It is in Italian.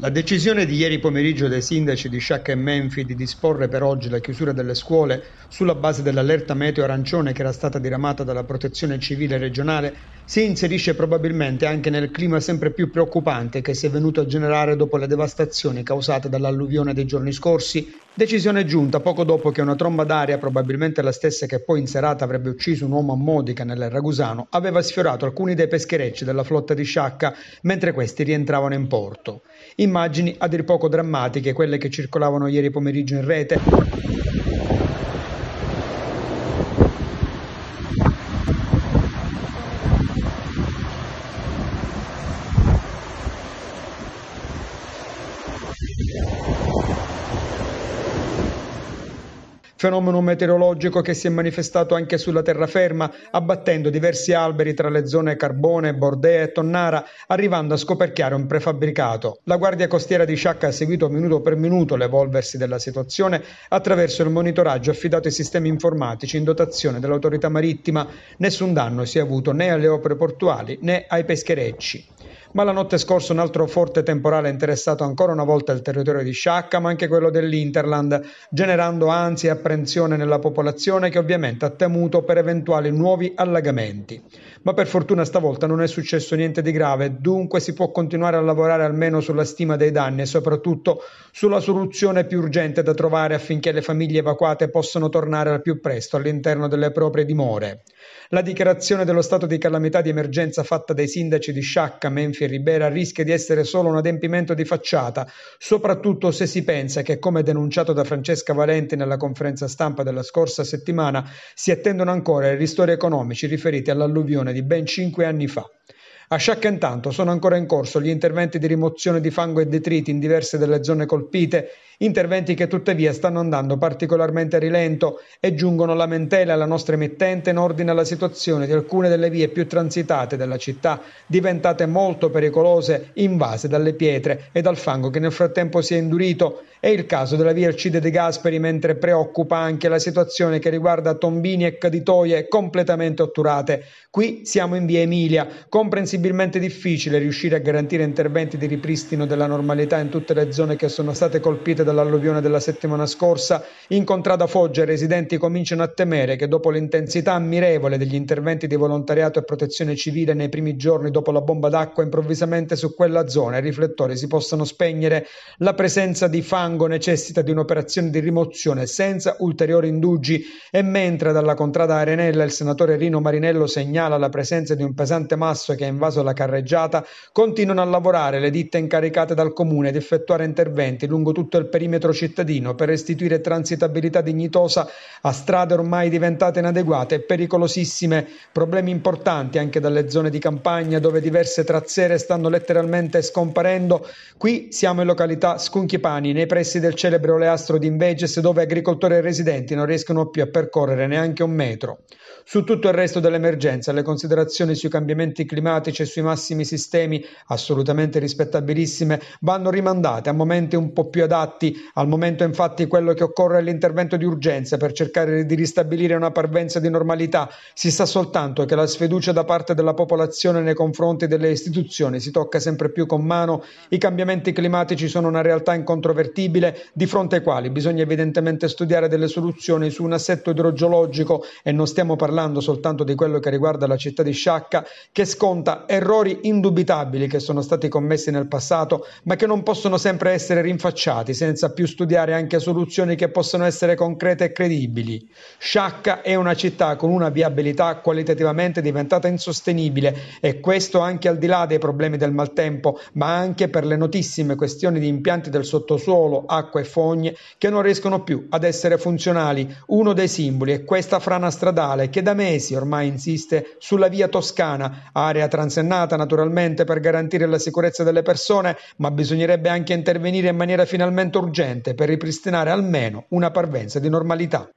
La decisione di ieri pomeriggio dei sindaci di Sciacca e Menfi di disporre per oggi la chiusura delle scuole sulla base dell'allerta meteo arancione che era stata diramata dalla Protezione Civile regionale si inserisce probabilmente anche nel clima sempre più preoccupante che si è venuto a generare dopo le devastazioni causate dall'alluvione dei giorni scorsi, decisione giunta poco dopo che una tromba d'aria, probabilmente la stessa che poi in serata avrebbe ucciso un uomo a Modica nel Ragusano, aveva sfiorato alcuni dei pescherecci della flotta di Sciacca mentre questi rientravano in porto. Immagini a dir poco drammatiche quelle che circolavano ieri pomeriggio in rete. fenomeno meteorologico che si è manifestato anche sulla terraferma, abbattendo diversi alberi tra le zone Carbone, Bordea e Tonnara, arrivando a scoperchiare un prefabbricato. La Guardia Costiera di Sciacca ha seguito minuto per minuto l'evolversi della situazione attraverso il monitoraggio affidato ai sistemi informatici in dotazione dell'autorità marittima. Nessun danno si è avuto né alle opere portuali né ai pescherecci ma la notte scorsa un altro forte temporale ha interessato ancora una volta il territorio di Sciacca, ma anche quello dell'Interland, generando ansia e apprensione nella popolazione che ovviamente ha temuto per eventuali nuovi allagamenti ma per fortuna stavolta non è successo niente di grave, dunque si può continuare a lavorare almeno sulla stima dei danni e soprattutto sulla soluzione più urgente da trovare affinché le famiglie evacuate possano tornare al più presto all'interno delle proprie dimore. La dichiarazione dello stato di calamità di emergenza fatta dai sindaci di Sciacca, Menfi e Ribera rischia di essere solo un adempimento di facciata, soprattutto se si pensa che, come denunciato da Francesca Valenti nella conferenza stampa della scorsa settimana, si attendono ancora i ristori economici riferiti all'alluvione di ben cinque anni fa a Sciacca intanto sono ancora in corso gli interventi di rimozione di fango e detriti in diverse delle zone colpite, interventi che tuttavia stanno andando particolarmente a rilento e giungono lamentele alla nostra emittente in ordine alla situazione di alcune delle vie più transitate della città, diventate molto pericolose, invase dalle pietre e dal fango che nel frattempo si è indurito. È il caso della via Alcide De Gasperi, mentre preoccupa anche la situazione che riguarda tombini e caditoie completamente otturate. Qui siamo in via Emilia, comprensibilmente sensibilmente difficile riuscire a garantire interventi di ripristino della normalità in tutte le zone che sono state colpite dall'alluvione della settimana scorsa, in contrada Foggia i residenti cominciano a temere che dopo l'intensità ammirevole degli interventi di volontariato e protezione civile nei primi giorni dopo la bomba d'acqua, improvvisamente su quella zona i riflettori si possano spegnere. La presenza di fango necessita di un'operazione di rimozione senza ulteriori indugi e mentre dalla contrada Arenella il senatore Rino Marinello segnala la presenza di un pesante masso che ha invaso caso la carreggiata, continuano a lavorare le ditte incaricate dal Comune di effettuare interventi lungo tutto il perimetro cittadino per restituire transitabilità dignitosa a strade ormai diventate inadeguate e pericolosissime, problemi importanti anche dalle zone di campagna dove diverse trazzere stanno letteralmente scomparendo. Qui siamo in località Scunchipani, nei pressi del celebre oleastro di Inveges, dove agricoltori e residenti non riescono più a percorrere neanche un metro. Su tutto il resto dell'emergenza, le considerazioni sui cambiamenti climatici cornice sui massimi sistemi assolutamente rispettabilissime vanno rimandate a momenti un po' più adatti. Al momento infatti quello che occorre è l'intervento di urgenza per cercare di ristabilire una parvenza di normalità. Si sa soltanto che la sfiducia da parte della popolazione nei confronti delle istituzioni si tocca sempre più con mano. I cambiamenti climatici sono una realtà incontrovertibile di fronte ai quali bisogna evidentemente studiare delle soluzioni su un assetto idrogeologico e non stiamo parlando soltanto di quello che riguarda la città di Sciacca che sconta errori indubitabili che sono stati commessi nel passato, ma che non possono sempre essere rinfacciati senza più studiare anche soluzioni che possano essere concrete e credibili. Sciacca è una città con una viabilità qualitativamente diventata insostenibile e questo anche al di là dei problemi del maltempo, ma anche per le notissime questioni di impianti del sottosuolo, acqua e fogne che non riescono più ad essere funzionali. Uno dei simboli è questa frana stradale che da mesi ormai insiste sulla via Toscana, area transitoria L'ordinanza è nata naturalmente per garantire la sicurezza delle persone, ma bisognerebbe anche intervenire in maniera finalmente urgente per ripristinare almeno una parvenza di normalità.